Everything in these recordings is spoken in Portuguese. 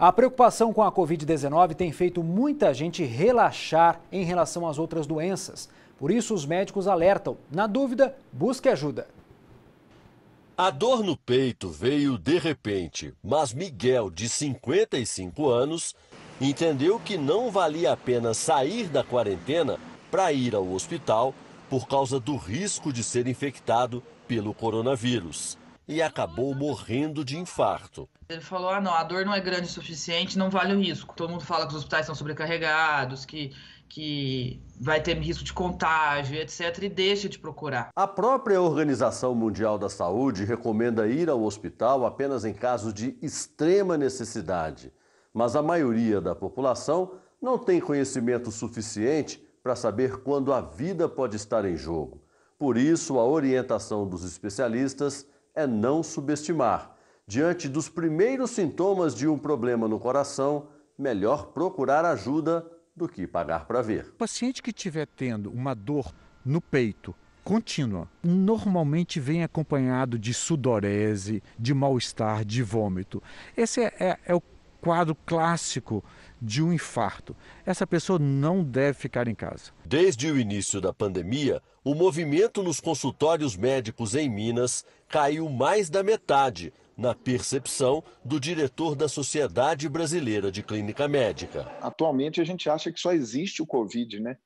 A preocupação com a Covid-19 tem feito muita gente relaxar em relação às outras doenças. Por isso, os médicos alertam. Na dúvida, busque ajuda. A dor no peito veio de repente, mas Miguel, de 55 anos, entendeu que não valia a pena sair da quarentena para ir ao hospital por causa do risco de ser infectado pelo coronavírus e acabou morrendo de infarto. Ele falou: ah, não, a dor não é grande o suficiente, não vale o risco. Todo mundo fala que os hospitais estão sobrecarregados, que, que vai ter risco de contágio, etc., e deixa de procurar. A própria Organização Mundial da Saúde recomenda ir ao hospital apenas em casos de extrema necessidade, mas a maioria da população não tem conhecimento suficiente para saber quando a vida pode estar em jogo. Por isso, a orientação dos especialistas é não subestimar. Diante dos primeiros sintomas de um problema no coração, melhor procurar ajuda do que pagar para ver. O paciente que estiver tendo uma dor no peito contínua, normalmente vem acompanhado de sudorese, de mal-estar, de vômito. Esse é, é, é o quadro clássico de um infarto. Essa pessoa não deve ficar em casa. Desde o início da pandemia, o movimento nos consultórios médicos em Minas caiu mais da metade, na percepção do diretor da Sociedade Brasileira de Clínica Médica. Atualmente a gente acha que só existe o Covid, né?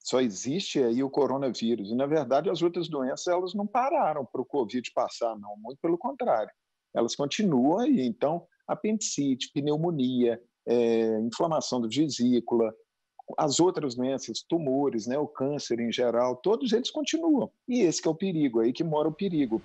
Só existe aí o coronavírus. E, na verdade, as outras doenças elas não pararam para o Covid passar, não. Muito pelo contrário. Elas continuam e então apendicite, pneumonia, é, inflamação do vesícula, as outras doenças, tumores, né, o câncer em geral, todos eles continuam. E esse é o perigo, é aí que mora o perigo.